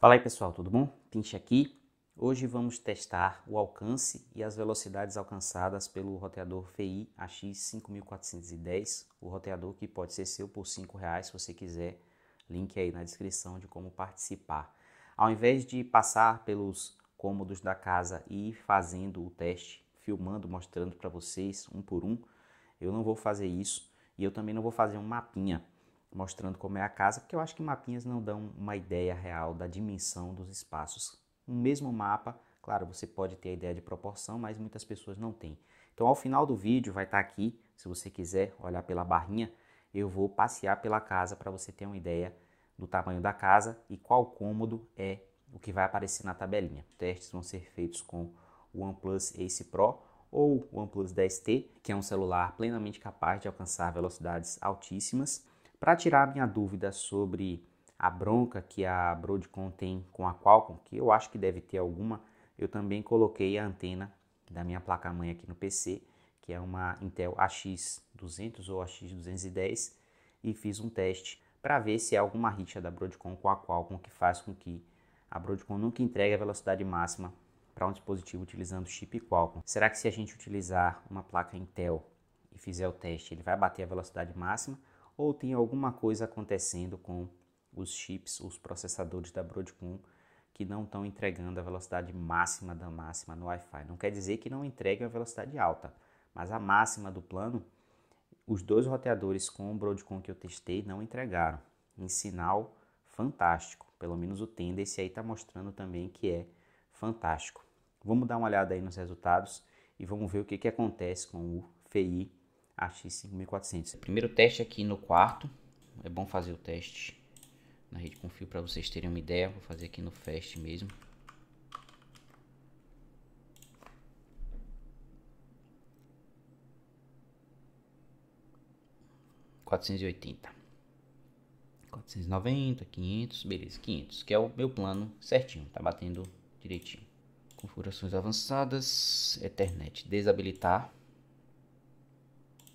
Fala aí pessoal, tudo bom? Pinche aqui. Hoje vamos testar o alcance e as velocidades alcançadas pelo roteador FEI AX5410, o roteador que pode ser seu por R$ reais se você quiser. Link aí na descrição de como participar. Ao invés de passar pelos cômodos da casa e ir fazendo o teste, filmando, mostrando para vocês um por um, eu não vou fazer isso e eu também não vou fazer um mapinha mostrando como é a casa, porque eu acho que mapinhas não dão uma ideia real da dimensão dos espaços. Um mesmo mapa, claro, você pode ter a ideia de proporção, mas muitas pessoas não têm. Então, ao final do vídeo, vai estar tá aqui, se você quiser olhar pela barrinha, eu vou passear pela casa para você ter uma ideia do tamanho da casa e qual cômodo é o que vai aparecer na tabelinha. Testes vão ser feitos com o OnePlus Ace Pro ou o OnePlus 10T, que é um celular plenamente capaz de alcançar velocidades altíssimas para tirar a minha dúvida sobre a bronca que a Broadcom tem com a Qualcomm, que eu acho que deve ter alguma, eu também coloquei a antena da minha placa-mãe aqui no PC, que é uma Intel AX200 ou AX210, e fiz um teste para ver se é alguma rixa da Broadcom com a Qualcomm que faz com que a Broadcom nunca entregue a velocidade máxima para um dispositivo utilizando chip Qualcomm. Será que se a gente utilizar uma placa Intel e fizer o teste, ele vai bater a velocidade máxima? ou tem alguma coisa acontecendo com os chips, os processadores da Broadcom que não estão entregando a velocidade máxima da máxima no Wi-Fi. Não quer dizer que não entreguem a velocidade alta, mas a máxima do plano, os dois roteadores com o Broadcom que eu testei não entregaram. Em sinal fantástico, pelo menos o esse aí está mostrando também que é fantástico. Vamos dar uma olhada aí nos resultados e vamos ver o que, que acontece com o FI AX5400. Primeiro teste aqui no quarto. É bom fazer o teste na rede com fio para vocês terem uma ideia. Vou fazer aqui no fast mesmo. Quatrocentos e oitenta, quatrocentos e noventa, quinhentos, beleza, quinhentos, que é o meu plano certinho, tá batendo direitinho. Configurações avançadas, Ethernet desabilitar,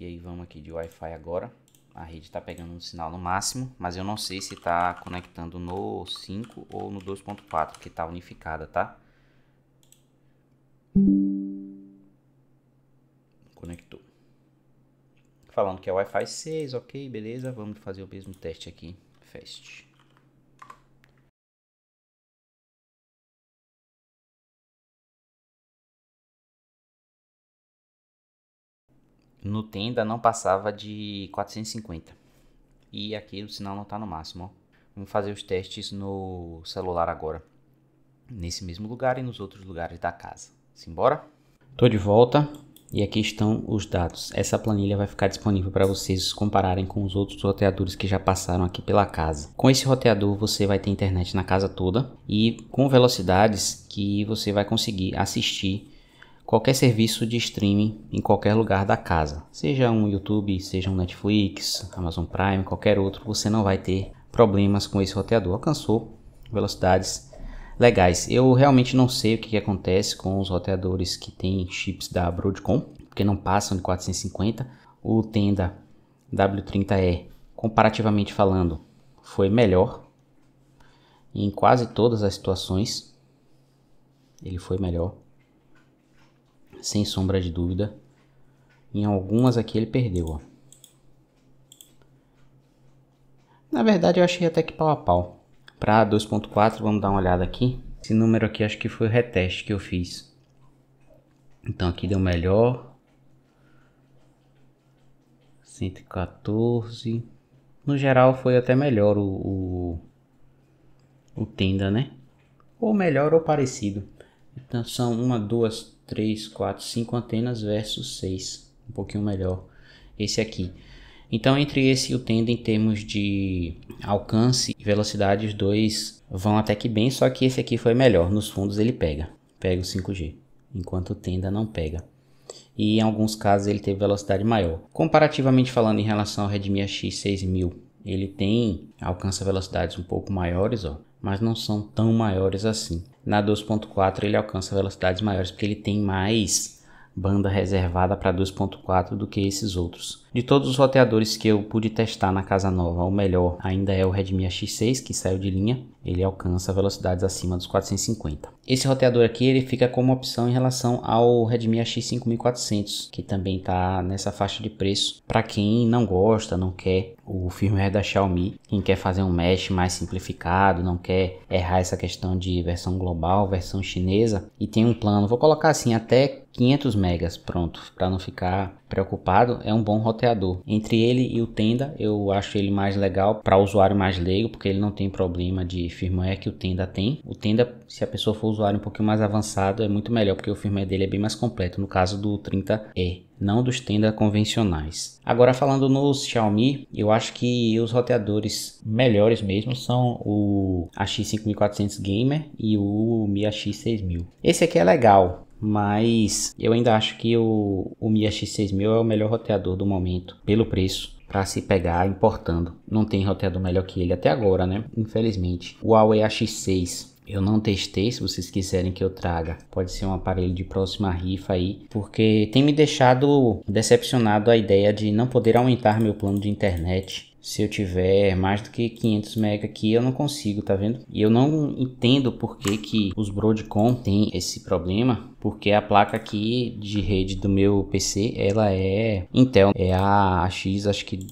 e aí vamos aqui de Wi-Fi agora. A rede está pegando um sinal no máximo, mas eu não sei se está conectando no 5 ou no 2.4, que está unificada, tá? Conectou. Falando que é Wi-Fi 6, ok, beleza. Vamos fazer o mesmo teste aqui. Fast. no tenda não passava de 450. E aqui o sinal não está no máximo. Vamos fazer os testes no celular agora. Nesse mesmo lugar e nos outros lugares da casa. Simbora? Estou de volta e aqui estão os dados. Essa planilha vai ficar disponível para vocês compararem com os outros roteadores que já passaram aqui pela casa. Com esse roteador você vai ter internet na casa toda e com velocidades que você vai conseguir assistir qualquer serviço de streaming em qualquer lugar da casa. Seja um YouTube, seja um Netflix, Amazon Prime, qualquer outro, você não vai ter problemas com esse roteador. Alcançou velocidades legais. Eu realmente não sei o que, que acontece com os roteadores que têm chips da Broadcom, porque não passam de 450. O Tenda W30E, comparativamente falando, foi melhor em quase todas as situações. Ele foi melhor sem sombra de dúvida. Em algumas aqui ele perdeu, ó. Na verdade eu achei até que pau a pau. Para 2.4, vamos dar uma olhada aqui. Esse número aqui acho que foi o reteste que eu fiz. Então aqui deu melhor. 114. No geral foi até melhor o, o, o Tenda, né? Ou melhor ou parecido. Então são uma, duas, três, quatro, cinco antenas versus seis, um pouquinho melhor esse aqui. Então, entre esse e o Tenda, em termos de alcance e velocidade, os dois vão até que bem, só que esse aqui foi melhor. Nos fundos ele pega, pega o 5G, enquanto o Tenda não pega. E em alguns casos ele teve velocidade maior. Comparativamente falando em relação ao Redmi X6000, ele tem alcança velocidades um pouco maiores, ó mas não são tão maiores assim. Na 2.4 ele alcança velocidades maiores porque ele tem mais banda reservada para 2.4 do que esses outros. De todos os roteadores que eu pude testar na casa nova, o melhor ainda é o Redmi X6 que saiu de linha, ele alcança velocidades acima dos 450. Esse roteador aqui ele fica como opção em relação ao Redmi X5400, que também está nessa faixa de preço para quem não gosta, não quer o firmware é da Xiaomi. Quem quer fazer um mesh mais simplificado, não quer errar essa questão de versão global, versão chinesa e tem um plano, vou colocar assim até 500 megas, pronto, para não ficar preocupado, é um bom roteador. Entre ele e o Tenda, eu acho ele mais legal para usuário mais leigo, porque ele não tem problema de firmware que o Tenda tem. O Tenda, se a pessoa for usuário um pouquinho mais avançado, é muito melhor, porque o firmware dele é bem mais completo, no caso do 30E não dos tenda convencionais. Agora falando nos Xiaomi, eu acho que os roteadores melhores mesmo são o AX5400 Gamer e o Mi AX6000. Esse aqui é legal, mas eu ainda acho que o, o Mi AX6000 é o melhor roteador do momento, pelo preço para se pegar importando. Não tem roteador melhor que ele até agora, né? Infelizmente. O Huawei AX6 eu não testei, se vocês quiserem que eu traga, pode ser um aparelho de próxima rifa aí, porque tem me deixado decepcionado a ideia de não poder aumentar meu plano de internet. Se eu tiver mais do que 500 MB aqui, eu não consigo, tá vendo? E eu não entendo por que, que os Broadcom tem esse problema, porque a placa aqui de rede do meu PC, ela é Intel, é a X, acho que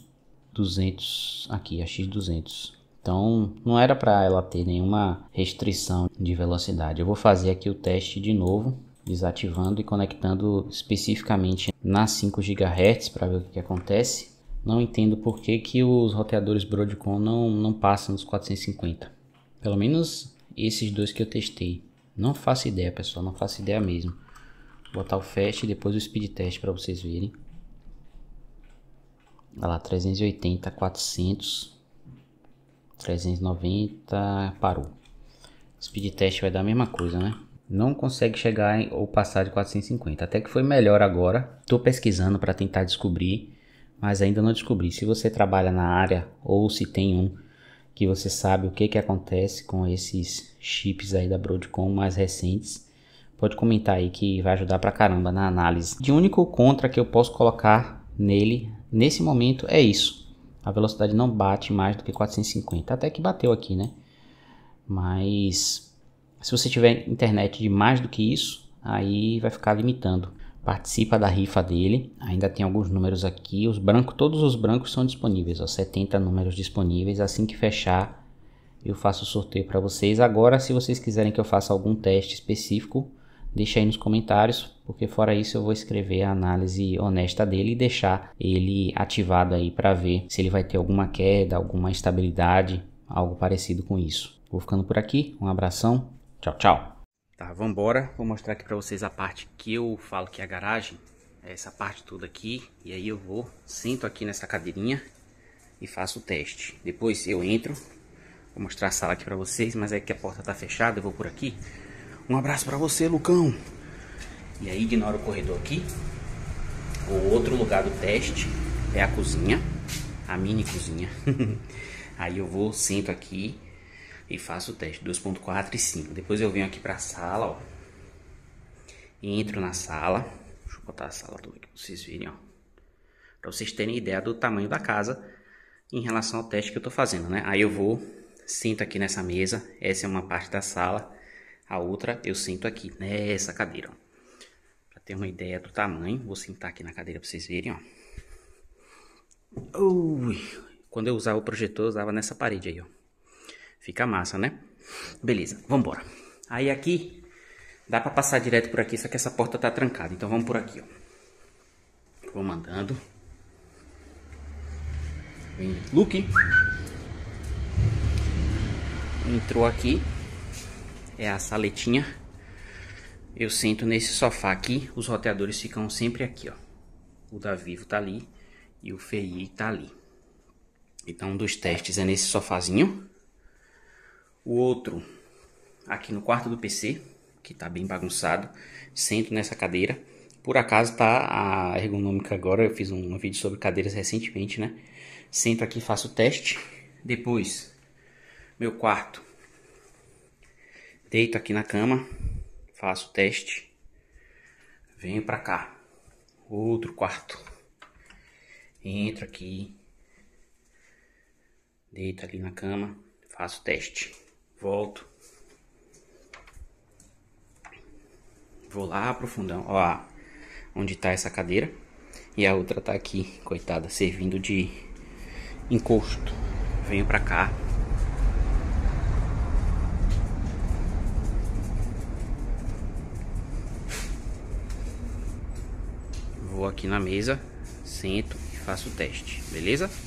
200, aqui, a X200. Então não era para ela ter nenhuma restrição de velocidade. Eu vou fazer aqui o teste de novo, desativando e conectando especificamente na 5 GHz para ver o que acontece. Não entendo por que, que os roteadores Broadcom não, não passam dos 450. Pelo menos esses dois que eu testei. Não faço ideia, pessoal, não faço ideia mesmo. Vou botar o fast e depois o speed test para vocês verem. Olha lá, 380, 400. 390 parou. Speed test vai dar a mesma coisa, né? Não consegue chegar em, ou passar de 450. Até que foi melhor agora. Estou pesquisando para tentar descobrir, mas ainda não descobri. Se você trabalha na área ou se tem um que você sabe o que, que acontece com esses chips aí da Broadcom mais recentes, pode comentar aí que vai ajudar pra caramba na análise. De único contra que eu posso colocar nele nesse momento é isso a velocidade não bate mais do que 450. Até que bateu aqui, né? Mas se você tiver internet de mais do que isso, aí vai ficar limitando. Participa da rifa dele, ainda tem alguns números aqui. Os brancos, todos os brancos são disponíveis, ó, 70 números disponíveis. Assim que fechar, eu faço o sorteio para vocês. Agora, se vocês quiserem que eu faça algum teste específico, Deixa aí nos comentários, porque fora isso eu vou escrever a análise honesta dele e deixar ele ativado aí para ver se ele vai ter alguma queda, alguma estabilidade, algo parecido com isso. Vou ficando por aqui, um abração, tchau, tchau. Tá, vamos embora. Vou mostrar aqui para vocês a parte que eu falo que é a garagem, é essa parte toda aqui, e aí eu vou, sento aqui nessa cadeirinha e faço o teste. Depois eu entro, vou mostrar a sala aqui para vocês, mas é que a porta tá fechada, eu vou por aqui. Um abraço para você, Lucão. E aí ignora o corredor aqui. O outro lugar do teste é a cozinha, a mini cozinha. aí eu vou, sinto aqui e faço o teste 2.4 e 5. Depois eu venho aqui para a sala, ó. Entro na sala. Deixa eu botar a sala toda aqui para vocês verem, ó. Para vocês terem ideia do tamanho da casa em relação ao teste que eu tô fazendo, né? Aí eu vou, sinto aqui nessa mesa. Essa é uma parte da sala. A outra eu sinto aqui nessa cadeira, para Pra ter uma ideia do tamanho, vou sentar aqui na cadeira pra vocês verem, ó. Ui. Quando eu usava o projetor, eu usava nessa parede aí, ó. Fica massa, né? Beleza, vamos embora. Aí aqui, dá pra passar direto por aqui, só que essa porta tá trancada. Então vamos por aqui, ó. Vou mandando. Vem, Luke. Entrou aqui é a saletinha. Eu sento nesse sofá aqui, os roteadores ficam sempre aqui, ó. O da Vivo tá ali e o Ferri tá ali. Então um dos testes é nesse sofazinho. O outro aqui no quarto do PC, que tá bem bagunçado. Sento nessa cadeira. Por acaso tá a ergonômica agora, eu fiz um vídeo sobre cadeiras recentemente, né? Sento aqui, faço o teste. Depois, meu quarto deito aqui na cama, faço o teste, venho para cá, outro quarto, entro aqui, deito ali na cama, faço o teste, volto, vou lá pro fundão, ó, onde tá essa cadeira, e a outra tá aqui, coitada, servindo de encosto, venho para cá, vou aqui na mesa, sento e faço o teste, beleza?